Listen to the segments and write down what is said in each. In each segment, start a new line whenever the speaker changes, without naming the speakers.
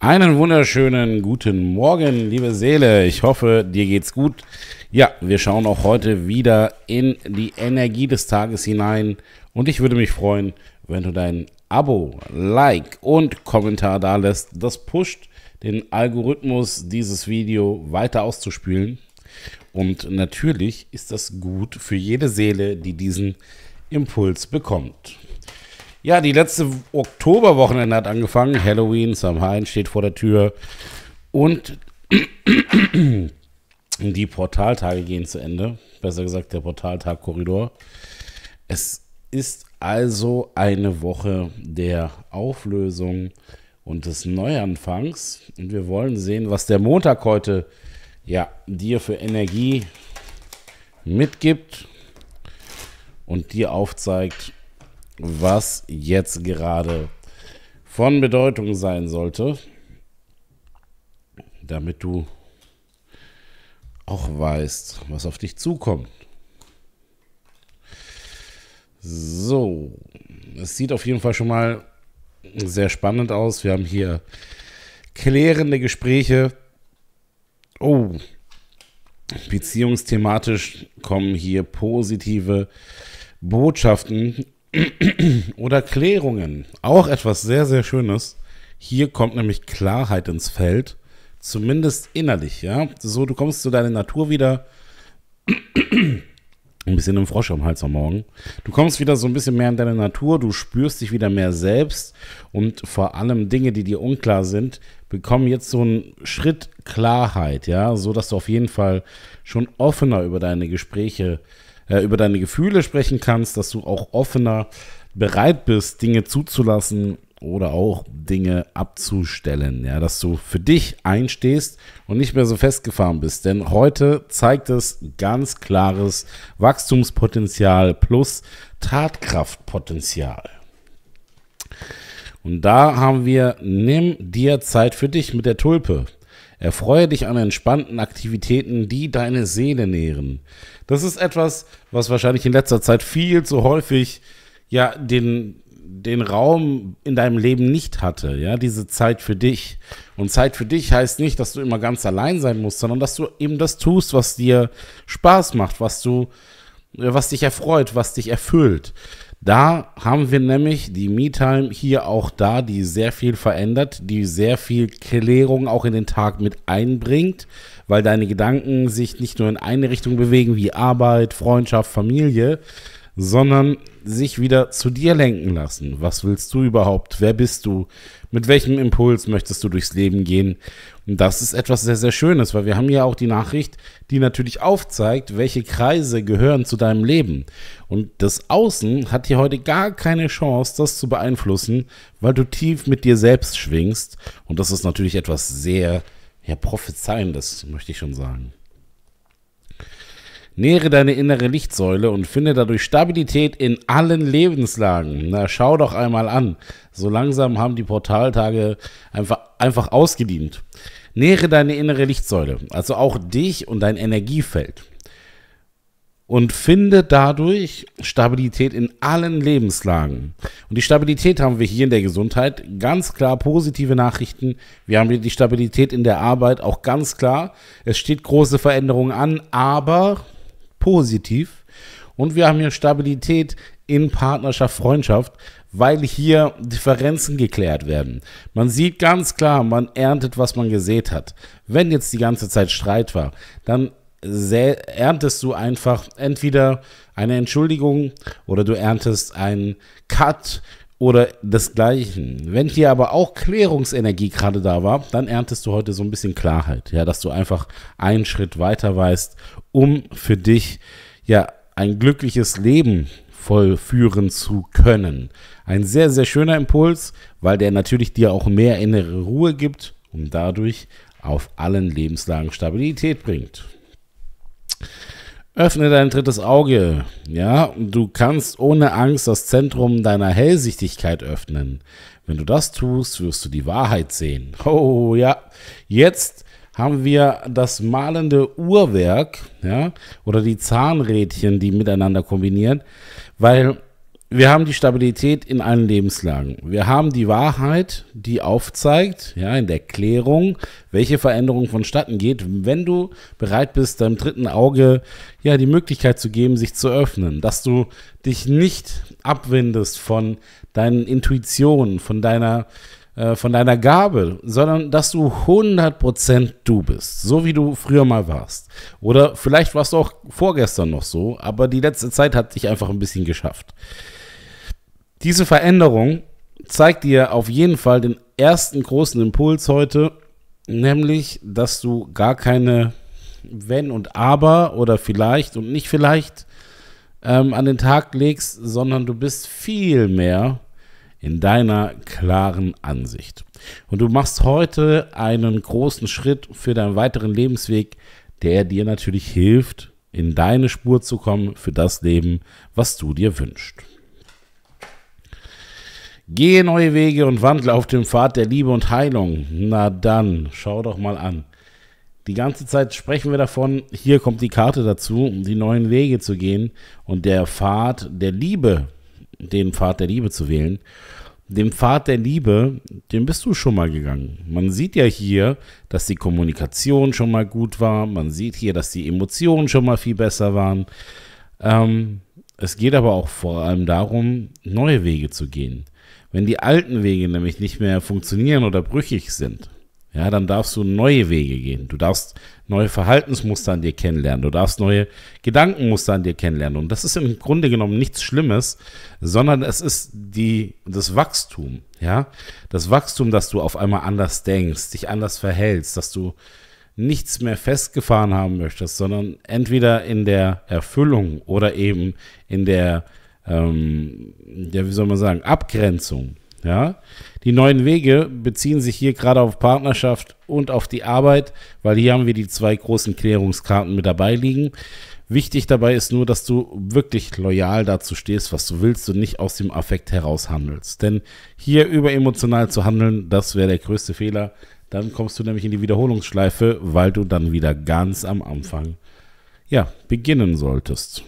Einen wunderschönen guten Morgen, liebe Seele. Ich hoffe, dir geht's gut. Ja, wir schauen auch heute wieder in die Energie des Tages hinein. Und ich würde mich freuen, wenn du dein Abo, Like und Kommentar da lässt. Das pusht den Algorithmus, dieses Video weiter auszuspielen. Und natürlich ist das gut für jede Seele, die diesen Impuls bekommt. Ja, die letzte Oktoberwochenende hat angefangen. Halloween, Samhain steht vor der Tür. Und die Portaltage gehen zu Ende. Besser gesagt, der Portaltag-Korridor. Es ist also eine Woche der Auflösung und des Neuanfangs. Und wir wollen sehen, was der Montag heute ja, dir für Energie mitgibt und dir aufzeigt, was jetzt gerade von Bedeutung sein sollte, damit du auch weißt, was auf dich zukommt. So, es sieht auf jeden Fall schon mal sehr spannend aus. Wir haben hier klärende Gespräche Oh. Beziehungsthematisch kommen hier positive Botschaften oder Klärungen. Auch etwas sehr, sehr Schönes. Hier kommt nämlich Klarheit ins Feld. Zumindest innerlich, ja. So, du kommst zu deiner Natur wieder. ein bisschen im Frosch am Hals am Morgen. Du kommst wieder so ein bisschen mehr in deine Natur, du spürst dich wieder mehr selbst und vor allem Dinge, die dir unklar sind, bekommen jetzt so einen Schritt Klarheit, ja, so dass du auf jeden Fall schon offener über deine Gespräche, äh, über deine Gefühle sprechen kannst, dass du auch offener bereit bist, Dinge zuzulassen oder auch Dinge abzustellen, ja, dass du für dich einstehst und nicht mehr so festgefahren bist, denn heute zeigt es ganz klares Wachstumspotenzial plus Tatkraftpotenzial. Und da haben wir Nimm dir Zeit für dich mit der Tulpe. Erfreue dich an entspannten Aktivitäten, die deine Seele nähren. Das ist etwas, was wahrscheinlich in letzter Zeit viel zu häufig ja den den Raum in deinem Leben nicht hatte, ja, diese Zeit für dich. Und Zeit für dich heißt nicht, dass du immer ganz allein sein musst, sondern dass du eben das tust, was dir Spaß macht, was du äh, was dich erfreut, was dich erfüllt. Da haben wir nämlich die MeTime hier auch da, die sehr viel verändert, die sehr viel Klärung auch in den Tag mit einbringt, weil deine Gedanken sich nicht nur in eine Richtung bewegen wie Arbeit, Freundschaft, Familie, sondern sich wieder zu dir lenken lassen. Was willst du überhaupt? Wer bist du? Mit welchem Impuls möchtest du durchs Leben gehen? Und das ist etwas sehr, sehr Schönes, weil wir haben ja auch die Nachricht, die natürlich aufzeigt, welche Kreise gehören zu deinem Leben. Und das Außen hat hier heute gar keine Chance, das zu beeinflussen, weil du tief mit dir selbst schwingst. Und das ist natürlich etwas sehr, ja, prophezeiendes, möchte ich schon sagen. Nähre deine innere Lichtsäule und finde dadurch Stabilität in allen Lebenslagen. Na, schau doch einmal an. So langsam haben die Portaltage einfach, einfach ausgedient. Nähre deine innere Lichtsäule, also auch dich und dein Energiefeld. Und finde dadurch Stabilität in allen Lebenslagen. Und die Stabilität haben wir hier in der Gesundheit, ganz klar positive Nachrichten. Wir haben hier die Stabilität in der Arbeit, auch ganz klar. Es steht große Veränderungen an, aber positiv. Und wir haben hier Stabilität in Partnerschaft, Freundschaft, weil hier Differenzen geklärt werden. Man sieht ganz klar, man erntet, was man gesät hat. Wenn jetzt die ganze Zeit Streit war, dann erntest du einfach entweder eine Entschuldigung oder du erntest einen Cut, oder desgleichen. Wenn hier aber auch Klärungsenergie gerade da war, dann erntest du heute so ein bisschen Klarheit, ja, dass du einfach einen Schritt weiter weißt, um für dich ja ein glückliches Leben vollführen zu können. Ein sehr sehr schöner Impuls, weil der natürlich dir auch mehr innere Ruhe gibt und dadurch auf allen Lebenslagen Stabilität bringt. Öffne dein drittes Auge. Ja, du kannst ohne Angst das Zentrum deiner Hellsichtigkeit öffnen. Wenn du das tust, wirst du die Wahrheit sehen. Oh ja, jetzt haben wir das malende Uhrwerk, ja, oder die Zahnrädchen, die miteinander kombinieren, weil wir haben die Stabilität in allen Lebenslagen. Wir haben die Wahrheit, die aufzeigt, ja, in der Klärung, welche Veränderung vonstatten geht, wenn du bereit bist, deinem dritten Auge ja die Möglichkeit zu geben, sich zu öffnen, dass du dich nicht abwindest von deinen Intuitionen, von deiner äh, von deiner Gabe, sondern dass du 100% du bist, so wie du früher mal warst. Oder vielleicht warst du auch vorgestern noch so, aber die letzte Zeit hat dich einfach ein bisschen geschafft. Diese Veränderung zeigt dir auf jeden Fall den ersten großen Impuls heute, nämlich, dass du gar keine Wenn und Aber oder vielleicht und nicht vielleicht ähm, an den Tag legst, sondern du bist viel mehr in deiner klaren Ansicht. Und du machst heute einen großen Schritt für deinen weiteren Lebensweg, der dir natürlich hilft, in deine Spur zu kommen für das Leben, was du dir wünschst. Gehe neue Wege und wandle auf dem Pfad der Liebe und Heilung. Na dann, schau doch mal an. Die ganze Zeit sprechen wir davon, hier kommt die Karte dazu, um die neuen Wege zu gehen und der Pfad der Liebe den Pfad der Liebe zu wählen. Den Pfad der Liebe, den bist du schon mal gegangen. Man sieht ja hier, dass die Kommunikation schon mal gut war. Man sieht hier, dass die Emotionen schon mal viel besser waren. Ähm, es geht aber auch vor allem darum, neue Wege zu gehen. Wenn die alten Wege nämlich nicht mehr funktionieren oder brüchig sind, ja, dann darfst du neue Wege gehen. Du darfst neue Verhaltensmuster an dir kennenlernen. Du darfst neue Gedankenmuster an dir kennenlernen. Und das ist im Grunde genommen nichts Schlimmes, sondern es ist die, das Wachstum. Ja, das Wachstum, dass du auf einmal anders denkst, dich anders verhältst, dass du nichts mehr festgefahren haben möchtest, sondern entweder in der Erfüllung oder eben in der, ähm, ja, wie soll man sagen, Abgrenzung ja? Die neuen Wege beziehen sich hier gerade auf Partnerschaft und auf die Arbeit, weil hier haben wir die zwei großen Klärungskarten mit dabei liegen. Wichtig dabei ist nur, dass du wirklich loyal dazu stehst, was du willst und nicht aus dem Affekt heraus handelst. Denn hier überemotional zu handeln, das wäre der größte Fehler. Dann kommst du nämlich in die Wiederholungsschleife, weil du dann wieder ganz am Anfang ja, beginnen solltest.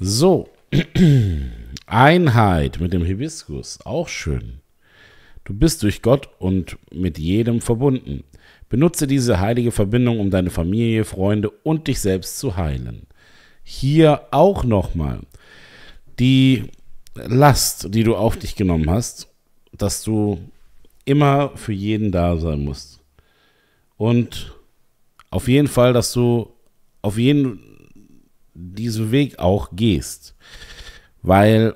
So, Einheit mit dem Hibiskus, auch schön. Du bist durch Gott und mit jedem verbunden. Benutze diese heilige Verbindung, um deine Familie, Freunde und dich selbst zu heilen. Hier auch nochmal die Last, die du auf dich genommen hast, dass du immer für jeden da sein musst. Und auf jeden Fall, dass du auf jeden Fall diesen Weg auch gehst. Weil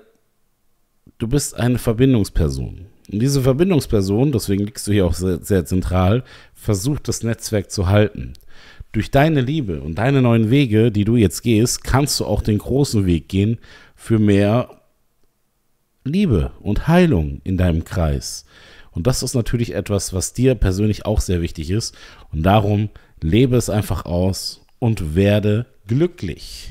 du bist eine Verbindungsperson. Und diese Verbindungsperson, deswegen liegst du hier auch sehr, sehr zentral, versucht das Netzwerk zu halten. Durch deine Liebe und deine neuen Wege, die du jetzt gehst, kannst du auch den großen Weg gehen für mehr Liebe und Heilung in deinem Kreis. Und das ist natürlich etwas, was dir persönlich auch sehr wichtig ist. Und darum lebe es einfach aus und werde glücklich.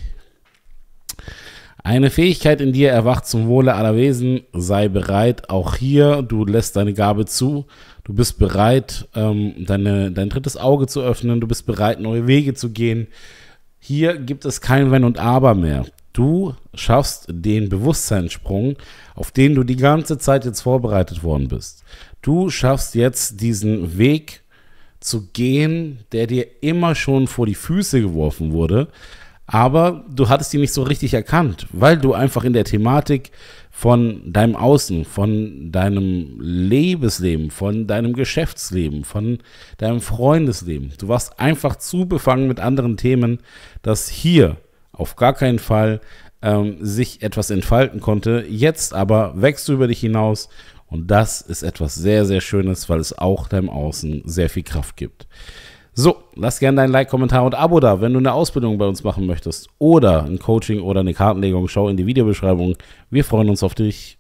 Eine Fähigkeit in dir erwacht zum Wohle aller Wesen. Sei bereit, auch hier, du lässt deine Gabe zu. Du bist bereit, ähm, deine, dein drittes Auge zu öffnen. Du bist bereit, neue Wege zu gehen. Hier gibt es kein Wenn und Aber mehr. Du schaffst den Bewusstseinssprung, auf den du die ganze Zeit jetzt vorbereitet worden bist. Du schaffst jetzt diesen Weg zu gehen, der dir immer schon vor die Füße geworfen wurde, aber du hattest ihn nicht so richtig erkannt, weil du einfach in der Thematik von deinem Außen, von deinem Lebensleben, von deinem Geschäftsleben, von deinem Freundesleben, du warst einfach zu befangen mit anderen Themen, dass hier auf gar keinen Fall ähm, sich etwas entfalten konnte. Jetzt aber wächst du über dich hinaus und das ist etwas sehr, sehr Schönes, weil es auch deinem Außen sehr viel Kraft gibt. So, lass gerne dein Like, Kommentar und Abo da, wenn du eine Ausbildung bei uns machen möchtest oder ein Coaching oder eine Kartenlegung, schau in die Videobeschreibung. Wir freuen uns auf dich.